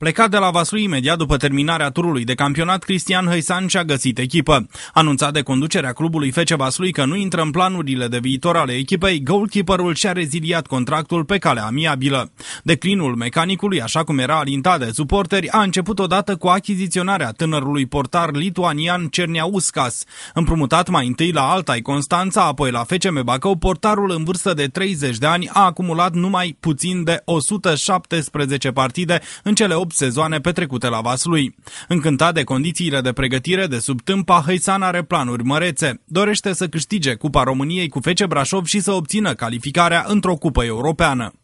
Plecat de la Vaslui imediat după terminarea turului de campionat, Cristian Hăisan și-a găsit echipă. Anunțat de conducerea clubului Fece Vaslui că nu intră în planurile de viitor ale echipei, goalkeeperul și-a reziliat contractul pe calea amiabilă. Declinul mecanicului, așa cum era alintat de suporteri, a început odată cu achiziționarea tânărului portar lituanian Cerniauskas. Împrumutat mai întâi la Altai Constanța, apoi la FCM Bacău, portarul în vârstă de 30 de ani a acumulat numai puțin de 117 partide în cele 8 8 sezoane petrecute la Vaslui. Încântat de condițiile de pregătire de sub tâmpa, Hăisan are planuri mărețe. Dorește să câștige Cupa României cu Fece Brașov și să obțină calificarea într-o cupă europeană.